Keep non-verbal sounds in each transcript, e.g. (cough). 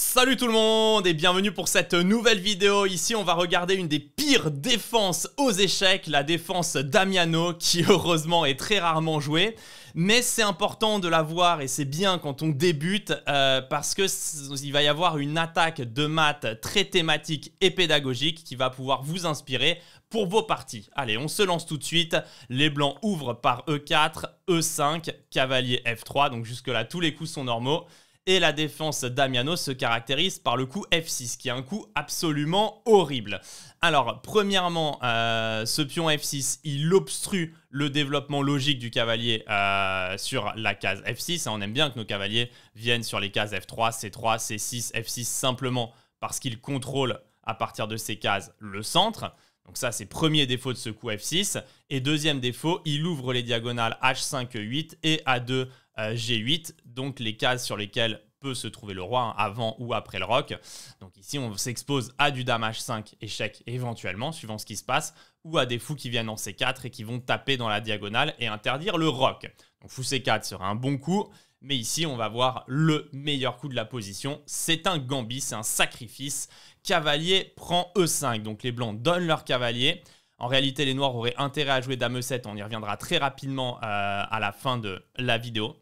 Salut tout le monde et bienvenue pour cette nouvelle vidéo. Ici, on va regarder une des pires défenses aux échecs, la défense d'Amiano, qui (laughs) heureusement est très rarement jouée. Mais c'est important de la voir et c'est bien quand on débute euh, parce qu'il va y avoir une attaque de maths très thématique et pédagogique qui va pouvoir vous inspirer pour vos parties. Allez, on se lance tout de suite. Les blancs ouvrent par E4, E5, cavalier F3. Donc jusque-là, tous les coups sont normaux et la défense d'Amiano se caractérise par le coup F6, qui est un coup absolument horrible. Alors, premièrement, euh, ce pion F6, il obstrue le développement logique du cavalier euh, sur la case F6. On aime bien que nos cavaliers viennent sur les cases F3, C3, C6, F6 simplement parce qu'ils contrôlent à partir de ces cases le centre. Donc ça, c'est premier défaut de ce coup F6. Et deuxième défaut, il ouvre les diagonales H5, E8 et A2, euh, G8. Donc les cases sur lesquelles peut se trouver le roi hein, avant ou après le roc. Donc ici, on s'expose à du damage H5, échec éventuellement, suivant ce qui se passe, ou à des fous qui viennent en C4 et qui vont taper dans la diagonale et interdire le roc. Donc fou C4 sera un bon coup. Mais ici, on va voir le meilleur coup de la position. C'est un gambit, c'est un sacrifice. Cavalier prend E5. Donc les blancs donnent leur cavalier. En réalité, les noirs auraient intérêt à jouer dame E7. On y reviendra très rapidement euh, à la fin de la vidéo.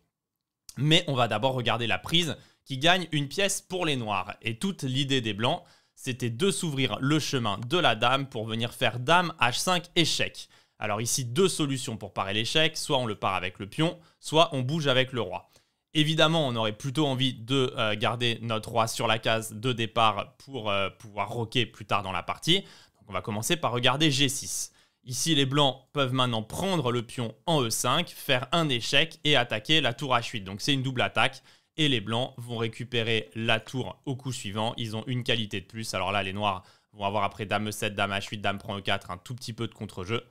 Mais on va d'abord regarder la prise qui gagne une pièce pour les noirs. Et toute l'idée des blancs, c'était de s'ouvrir le chemin de la dame pour venir faire dame H5 échec. Alors ici, deux solutions pour parer l'échec. Soit on le part avec le pion, soit on bouge avec le roi. Évidemment, on aurait plutôt envie de euh, garder notre roi sur la case de départ pour euh, pouvoir roquer plus tard dans la partie. Donc on va commencer par regarder G6. Ici, les blancs peuvent maintenant prendre le pion en E5, faire un échec et attaquer la tour H8. Donc c'est une double attaque. Et les blancs vont récupérer la tour au coup suivant. Ils ont une qualité de plus. Alors là, les noirs vont avoir après dame E7, dame H8, dame prend e E4, un tout petit peu de contre-jeu.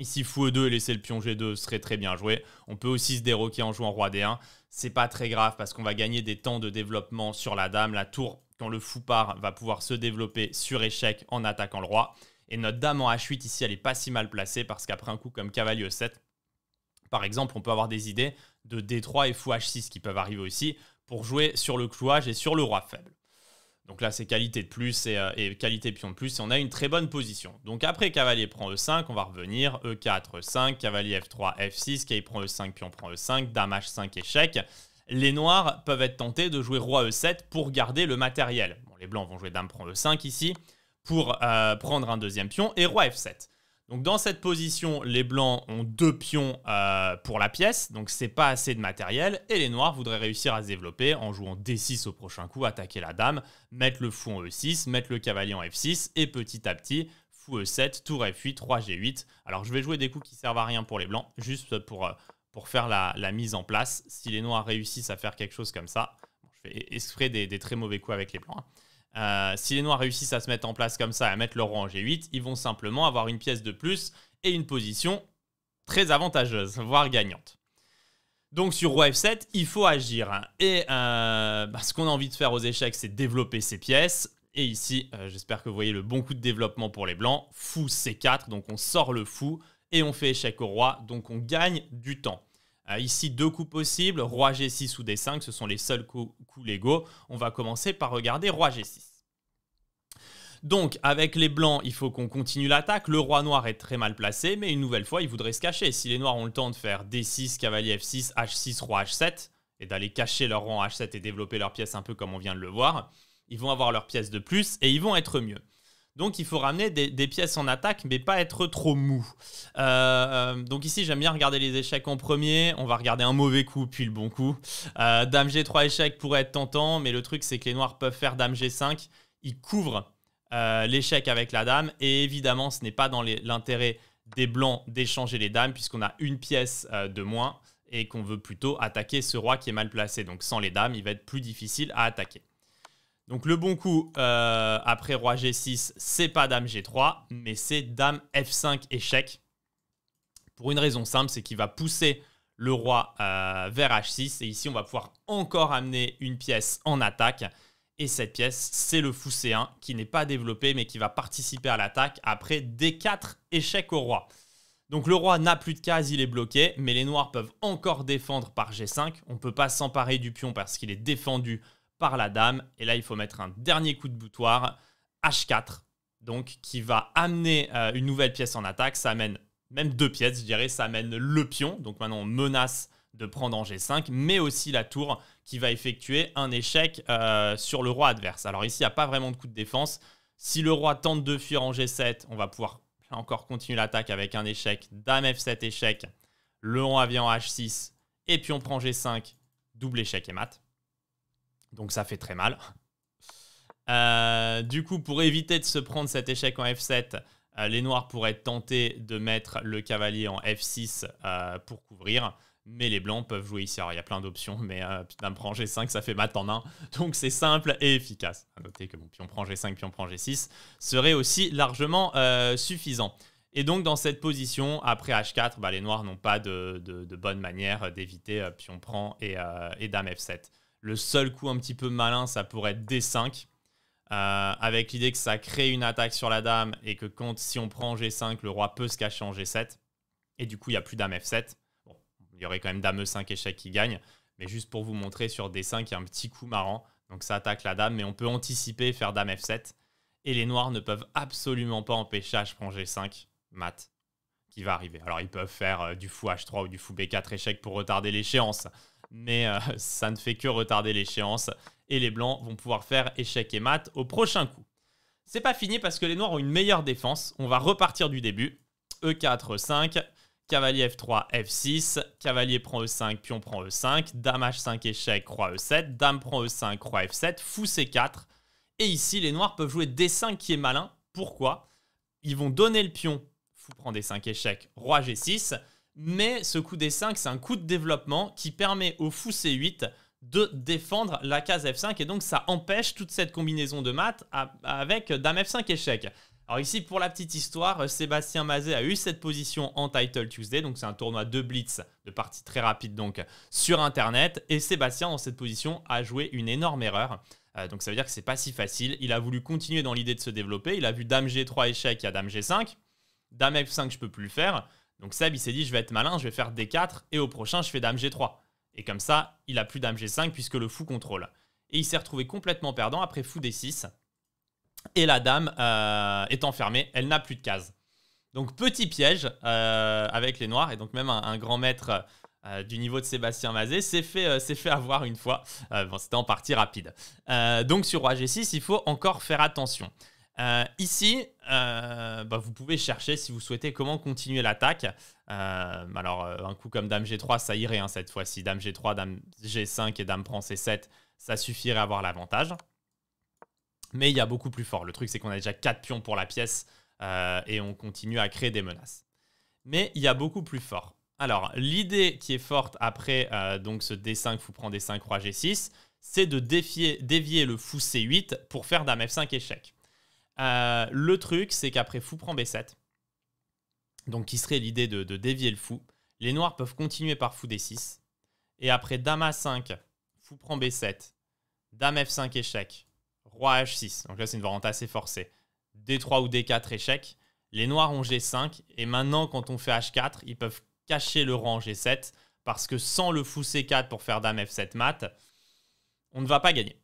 Ici, fou E2 et laisser le pion G2 serait très bien joué. On peut aussi se déroquer en jouant roi D1. C'est pas très grave parce qu'on va gagner des temps de développement sur la dame. La tour, quand le fou part, va pouvoir se développer sur échec en attaquant le roi. Et notre dame en H8 ici, elle est pas si mal placée parce qu'après un coup comme cavalier E7, par exemple, on peut avoir des idées de D3 et fou H6 qui peuvent arriver aussi pour jouer sur le clouage et sur le roi faible. Donc là, c'est qualité de plus euh, et, qualité pion de plus. Et on a une très bonne position. Donc après, cavalier prend E5, on va revenir. E4, E5, cavalier F3, F6, cavalier prend E5, pion prend E5, dame H5, échec. Les noirs peuvent être tentés de jouer roi E7 pour garder le matériel. Bon, les blancs vont jouer dame prend E5 ici pour euh, prendre un deuxième pion et roi F7. Donc dans cette position, les blancs ont deux pions euh, pour la pièce, donc c'est pas assez de matériel, et les noirs voudraient réussir à se développer en jouant D6 au prochain coup, attaquer la dame, mettre le fou en E6, mettre le cavalier en F6, et petit à petit, fou E7, tour F8, 3 G8. Alors je vais jouer des coups qui servent à rien pour les blancs, juste pour, euh, pour faire la, mise en place. Si les noirs réussissent à faire quelque chose comme ça, je fais e-, des, très mauvais coups avec les blancs. Hein. Euh, si les Noirs réussissent à se mettre en place comme ça, à mettre leur roi en G8, ils vont simplement avoir une pièce de plus et une position très avantageuse, voire gagnante. Donc sur Roi F7, il faut agir. Hein. Et euh, bah, ce qu'on a envie de faire aux échecs, c'est développer ses pièces. Et ici, euh, j'espère que vous voyez le bon coup de développement pour les Blancs. Fou C4, donc on sort le fou et on fait échec au Roi, donc on gagne du temps. Euh, ici, deux coups possibles, roi g6 ou d5, ce sont les seuls coups, légaux. On va commencer par regarder roi g6. Donc, avec les blancs, il faut qu'on continue l'attaque. Le roi noir est très mal placé, mais une nouvelle fois, il voudrait se cacher. Si les noirs ont le temps de faire d6, cavalier f6, h6, roi h7, et d'aller cacher leur rang h7 et développer leur pièce un peu comme on vient de le voir, ils vont avoir leur pièce de plus et ils vont être mieux. Donc il faut ramener des, pièces en attaque, mais pas être trop mou. Euh, euh, donc ici, j'aime bien regarder les échecs en premier. On va regarder un mauvais coup, puis le bon coup. Euh, dame G3 échec pourrait être tentant, mais le truc, c'est que les noirs peuvent faire Dame G5. Ils couvrent l'échec avec la dame, et évidemment, ce n'est pas dans l'intérêt des blancs d'échanger les dames, puisqu'on a une pièce de moins et qu'on veut plutôt attaquer ce roi qui est mal placé. Donc sans les dames, il va être plus difficile à attaquer. Donc le bon coup euh, après roi g6, c'est pas dame g3, mais c'est dame f5 échec. Pour une raison simple, c'est qu'il va pousser le roi euh, vers h6 et ici on va pouvoir encore amener une pièce en attaque. Et cette pièce, c'est le fou C1 qui n'est pas développé mais qui va participer à l'attaque après D4 échec au roi. Donc le roi n'a plus de case, il est bloqué, mais les noirs peuvent encore défendre par G5. On ne peut pas s'emparer du pion parce qu'il est défendu par la dame. Et là, il faut mettre un dernier coup de boutoir, H4, donc qui va amener euh, une nouvelle pièce en attaque. Ça amène même deux pièces, je dirais. Ça amène le pion. Donc maintenant, on menace de prendre en G5, mais aussi la tour qui va effectuer un échec euh, sur le roi adverse. Alors ici, il n'y a pas vraiment de coup de défense. Si le roi tente de fuir en G7, on va pouvoir encore continuer l'attaque avec un échec. Dame F7 échec. Le roi vient en H6. Et puis on prend G5. Double échec et mat. Donc ça fait très mal. Euh, du coup, pour éviter de se prendre cet échec en F7, euh, les noirs pourraient tenter de mettre le cavalier en F6 euh, pour couvrir. Mais les blancs peuvent jouer ici. Alors, il y a plein d'options, mais putain, prend G5, ça fait mat en 1. Donc, c'est simple et efficace. A noter que mon pion prend G5, pion prend G6 serait aussi largement suffisant. Et donc, dans cette position, après H4, bah, les noirs n'ont pas de, bonne manière d'éviter pion prend et, et dame F7. Le seul coup un petit peu malin, ça pourrait être D5. Euh, avec l'idée que ça crée une attaque sur la dame et que quand si on prend G5, le roi peut se cacher en G7. Et du coup, il n'y a plus dame F7. Bon, il y aurait quand même dame E5 échec qui gagne. Mais juste pour vous montrer sur D5, il y a un petit coup marrant. Donc ça attaque la dame, mais on peut anticiper faire dame F7. Et les noirs ne peuvent absolument pas empêcher H G5, mat, qui va arriver. Alors ils peuvent faire euh, du fou H3 ou du fou B4 échec pour retarder l'échéance mais euh, (laughs) ça ne fait que retarder l'échéance et les blancs vont pouvoir faire échec et mat au prochain coup. C'est pas fini parce que les noirs ont une meilleure défense. On va repartir du début. E4, e 5, cavalier F3, F6, cavalier prend E5, pion prend E5, dame H5, échec, roi E7, dame prend E5, roi F7, fou C4. Et ici, les noirs peuvent jouer D5 qui est malin. Pourquoi Ils vont donner le pion, fou prend D5, échec, roi G6. Mais ce coup des 5 c'est un coup de développement qui permet au fou C8 de défendre la case F5 et donc ça empêche toute cette combinaison de maths avec Dame F5 échec. Alors ici, pour la petite histoire, Sébastien Mazet a eu cette position en Title Tuesday, donc c'est un tournoi de blitz, de partie très rapide donc, sur Internet, et Sébastien, dans cette position, a joué une énorme erreur. Euh, donc ça veut dire que c'est pas si facile. Il a voulu continuer dans l'idée de se développer, il a vu Dame G3 échec, il y Dame G5, Dame F5 je peux plus le faire, donc Seb, il s'est dit, je vais être malin, je vais faire D4 et au prochain, je fais Dame G3. Et comme ça, il a plus Dame G5 puisque le fou contrôle. Et il s'est retrouvé complètement perdant après fou D6. Et la dame euh, est enfermée, elle n'a plus de case. Donc petit piège euh, avec les noirs, et donc même un, grand maître euh, du niveau de Sébastien Mazé s'est fait, fait, avoir une fois. bon, c'était en partie rapide. donc sur Roi G6, il faut encore faire attention. Euh, ici, euh, bah, vous pouvez chercher si vous souhaitez comment continuer l'attaque. Euh, alors, un coup comme Dame G3, ça irait hein, cette fois-ci. Dame G3, Dame G5 et Dame prend C7, ça suffirait à avoir l'avantage. Mais il y a beaucoup plus fort. Le truc, c'est qu'on a déjà 4 pions pour la pièce et on continue à créer des menaces. Mais il y a beaucoup plus fort. Alors, l'idée qui est forte après donc ce D5, fou prend D5, roi G6, c'est de dévier le fou C8 pour faire Dame F5 échec. Euh, le truc, c'est qu'après fou prend B7, donc qui serait l'idée de, dévier le fou, les noirs peuvent continuer par fou D6, et après dame A5, fou prend B7, dame F5 échec, roi H6, donc là c'est une variante assez forcée, D3 ou D4 échec, les noirs ont G5, et maintenant quand on fait H4, ils peuvent cacher le rang G7, parce que sans le fou C4 pour faire dame F7 mat, on ne va pas gagner.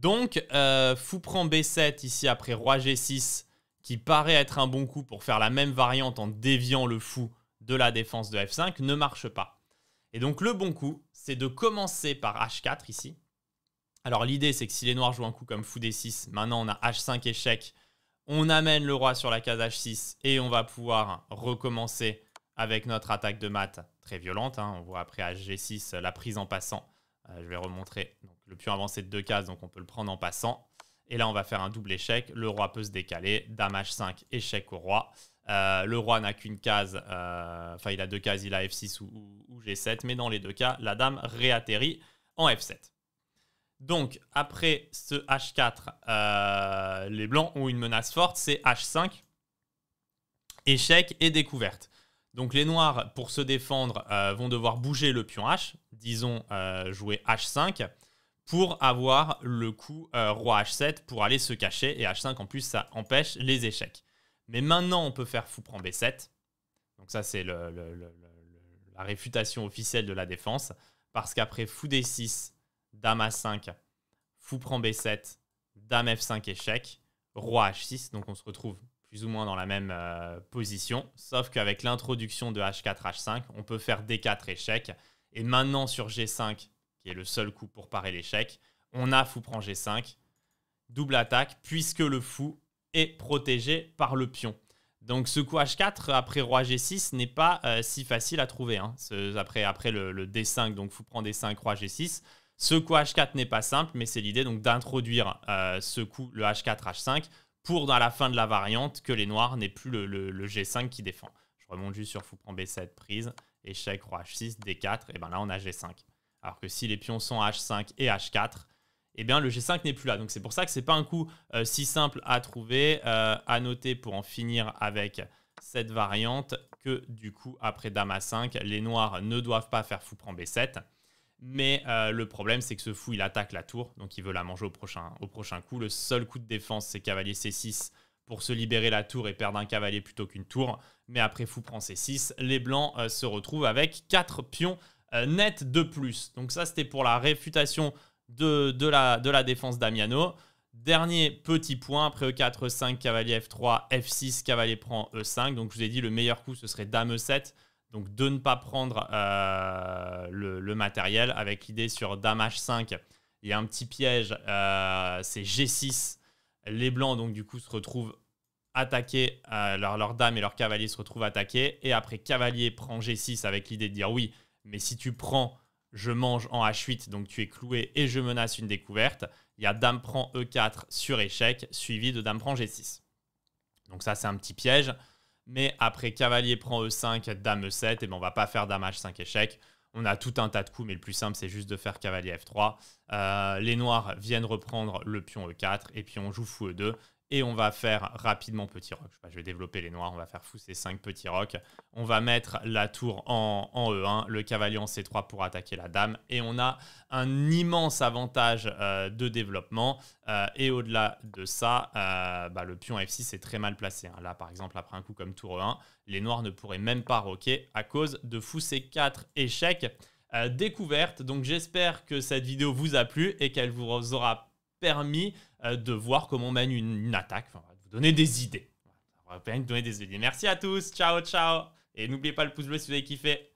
Donc, euh, fou prend B7 ici après roi G6, qui paraît être un bon coup pour faire la même variante en déviant le fou de la défense de F5, ne marche pas. Et donc, le bon coup, c'est de commencer par H4 ici. Alors, l'idée, c'est que si les noirs jouent un coup comme fou D6, maintenant on a H5 échec, on amène le roi sur la case H6 et on va pouvoir recommencer avec notre attaque de mat très violente. Hein. On voit après HG6 la prise en passant. Euh, je vais remontrer. Le pion avancé de deux cases, donc on peut le prendre en passant. Et là, on va faire un double échec. Le roi peut se décaler. Dame H5, échec au roi. Euh, le roi n'a qu'une case, euh, enfin il a deux cases, il a F6 ou, G7, mais dans les deux cas, la dame réatterrit en F7. Donc après ce H4, euh, les blancs ont une menace forte, c'est H5, échec et découverte. Donc les noirs, pour se défendre, vont devoir bouger le pion H, disons jouer H5 pour avoir le coup euh, roi h7 pour aller se cacher. Et h5, en plus, ça empêche les échecs. Mais maintenant, on peut faire fou prend b7. Donc ça, c'est la réfutation officielle de la défense. Parce qu'après fou d6, dame a5, fou prend b7, dame f5 échec, roi h6. Donc on se retrouve plus ou moins dans la même euh, position. Sauf qu'avec l'introduction de h4, h5, on peut faire d4 échec. Et maintenant, sur g5, qui est le seul coup pour parer l'échec. On a fou prend G5, double attaque, puisque le fou est protégé par le pion. Donc ce coup H4 après roi G6 n'est pas euh, si facile à trouver. Hein. après après le, D5, donc fou prend D5, roi G6. Ce coup H4 n'est pas simple, mais c'est l'idée donc d'introduire euh, ce coup, le H4, H5, pour dans la fin de la variante que les noirs n'aient plus le, le, G5 qui défend. Je remonte juste sur fou prend B7, prise, échec, roi H6, D4, et ben là on a G5. Alors que si les pions sont H5 et H4, eh bien le G5 n'est plus là. Donc c'est pour ça que ce n'est pas un coup euh, si simple à trouver, euh, à noter pour en finir avec cette variante que du coup après Dame A5, les noirs ne doivent pas faire fou prend B7. Mais euh, le problème, c'est que ce fou, il attaque la tour, donc il veut la manger au prochain, coup. Le seul coup de défense, c'est cavalier C6 pour se libérer la tour et perdre un cavalier plutôt qu'une tour. Mais après, fou prend C6. Les blancs se retrouvent avec 4 pions euh, net de plus. Donc ça, c'était pour la réfutation de, la, de la défense d'Amiano. Dernier petit point, après E4, E5, cavalier F3, F6, cavalier prend E5. Donc je vous ai dit, le meilleur coup, ce serait dame E7. Donc de ne pas prendre euh, le, matériel avec l'idée sur dame H5. Il y a un petit piège, euh, c'est G6. Les blancs, donc du coup, se retrouvent attaqués, leur, leur dame et leur cavalier se retrouvent attaqués. Et après, cavalier prend G6 avec l'idée de dire oui, mais si tu prends je mange en H8, donc tu es cloué et je menace une découverte, il y a Dame prend E4 sur échec, suivi de Dame prend G6. Donc ça, c'est un petit piège. Mais après cavalier prend E5, Dame E7, et ben on va pas faire Dame H5 échec. On a tout un tas de coups, mais le plus simple, c'est juste de faire cavalier F3. Euh, les noirs viennent reprendre le pion E4, et puis on joue fou E2 et on va faire rapidement petit rock. Je, vais développer les noirs, on va faire fousser 5 petits rocks. On va mettre la tour en, E1, e le cavalier en C3 pour attaquer la dame. Et on a un immense avantage euh, de développement. Euh, et au-delà de ça, euh, bah, le pion F6 est très mal placé. Hein. Là, par exemple, après un coup comme tour E1, les noirs ne pourraient même pas roquer à cause de fou 4 échecs. découvertes. donc j'espère que cette vidéo vous a plu et qu'elle vous aura permis euh, de voir comment on mène une, attaque, enfin, vous donner des idées. Ça va donner des idées. Merci à tous, ciao, ciao. Et n'oubliez pas le pouce bleu si vous avez kiffé.